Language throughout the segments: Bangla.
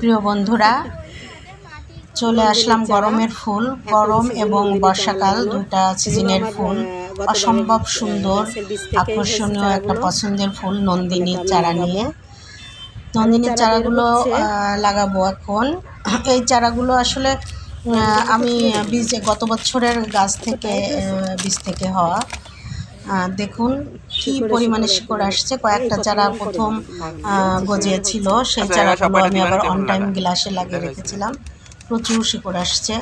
প্রিয় বন্ধুরা চলে আসলাম গরমের ফুল গরম এবং বর্ষাকাল দুটা সিজনের ফুল অসম্ভব সুন্দর আকর্ষণীয় একটা পছন্দের ফুল নন্দিনীর চারা নিয়ে নন্দিনীর চারাগুলো লাগাবো এখন এই চারাগুলো আসলে আমি বীজ গত বছরের গাছ থেকে বীজ থেকে হওয়া দেখুন কি পরিমাণে শিকড় আসছে কয়েকটা চারা প্রথম গজিয়েছিল সেই চারাগুলো আমি আবার অন টাইম গ্লাসে লাগিয়ে রেখেছিলাম প্রচুর শিকড় আসছে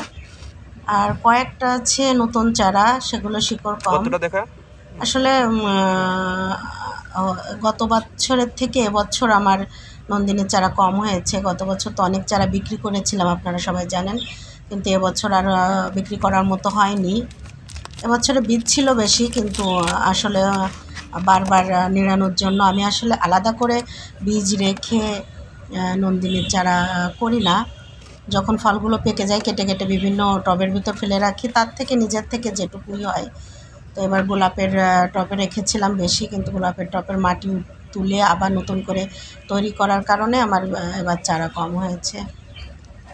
আর কয়েকটা আছে নতুন চারা সেগুলো শিকড় কম আসলে গত বছরের থেকে এবছর আমার নন্দিনীর চারা কম হয়েছে গত বছর তো অনেক চারা বিক্রি করেছিলাম আপনারা সবাই জানেন কিন্তু এবছর আর বিক্রি করার মতো হয়নি এবছরে বীজ ছিল বেশি কিন্তু আসলে বারবার নিড়ানোর জন্য আমি আসলে আলাদা করে বীজ রেখে নন্দিনীর চারা করি না যখন ফলগুলো পেকে যায় কেটে কেটে বিভিন্ন টবের ভিতর ফেলে রাখি তার থেকে নিজের থেকে যেটুকুই হয় তো এবার গোলাপের টবে রেখেছিলাম বেশি কিন্তু গোলাপের টবের মাটি তুলে আবার নতুন করে তৈরি করার কারণে আমার এবার চারা কম হয়েছে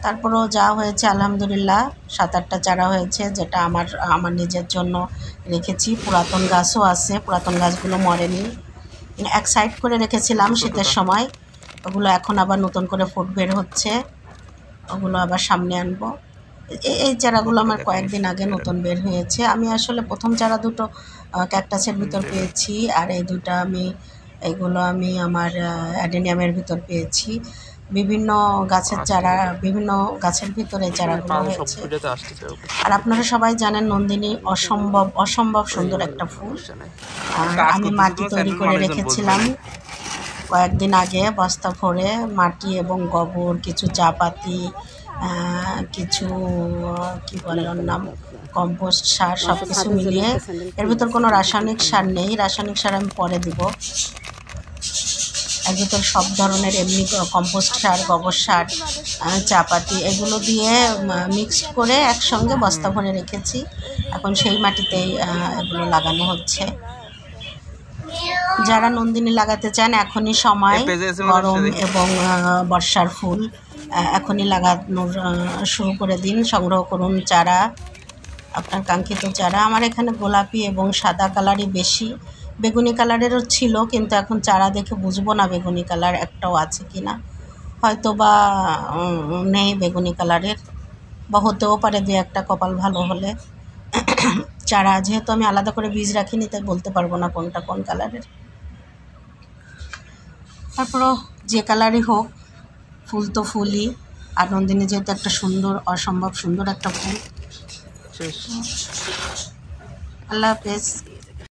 তারপরেও যা হয়েছে আলহামদুলিল্লাহ সাত আটটা চারা হয়েছে যেটা আমার আমার নিজের জন্য রেখেছি পুরাতন গাছও আছে পুরাতন গাছগুলো মরেনি এক সাইড করে রেখেছিলাম শীতের সময় ওগুলো এখন আবার নতুন করে ফুট বের হচ্ছে ওগুলো আবার সামনে আনবো এই চারাগুলো আমার কয়েকদিন আগে নতুন বের হয়েছে আমি আসলে প্রথম চারা দুটো ক্যাকটাসের ভিতর পেয়েছি আর এই দুটা আমি এগুলো আমি আমার অ্যাডেনিয়ামের ভিতর পেয়েছি বিভিন্ন গাছের আচ্ছা। চারা বিভিন্ন গাছের ভিতরে চারাগুলো হয়েছে আর আপনারা সবাই জানেন নন্দিনী অসম্ভব অসম্ভব সুন্দর একটা ফুল আমি মাটি তৈরি করে রেখেছিলাম কয়েকদিন আগে বস্তা ভরে মাটি এবং গোবর কিছু চা পাতি কিছু কি বলে ওর নাম কম্পোস্ট সার সব কিছু মিলিয়ে এর ভিতর কোনো রাসায়নিক সার নেই রাসায়নিক সার আমি পরে দিব এর ভিতর সব ধরনের এমনি কম্পোস্ট সার গোবর সার চাপাতি এগুলো দিয়ে মিক্সড করে একসঙ্গে বস্তা ভরে রেখেছি এখন সেই মাটিতেই এগুলো লাগানো হচ্ছে যারা নন্দিনী লাগাতে চান এখনই সময় গরম এবং বর্ষার ফুল এখনই লাগানোর শুরু করে দিন সংগ্রহ করুন চারা আপনার কাঙ্ক্ষিত চারা আমার এখানে গোলাপি এবং সাদা কালারই বেশি বেগুনি কালারেরও ছিল কিন্তু এখন চারা দেখে বুঝবো না বেগুনি কালার একটাও আছে কি না হয়তো বা নেই বেগুনি কালারের বা হতেও পারে দু একটা কপাল ভালো হলে চারা যেহেতু আমি আলাদা করে বীজ রাখিনি তাই বলতে পারবো না কোনটা কোন কালারের তারপরও যে কালারই হোক ফুল তো ফুলই আর নন্দিনী যেহেতু একটা সুন্দর অসম্ভব সুন্দর একটা ফুল আল্লাহ হাফেজ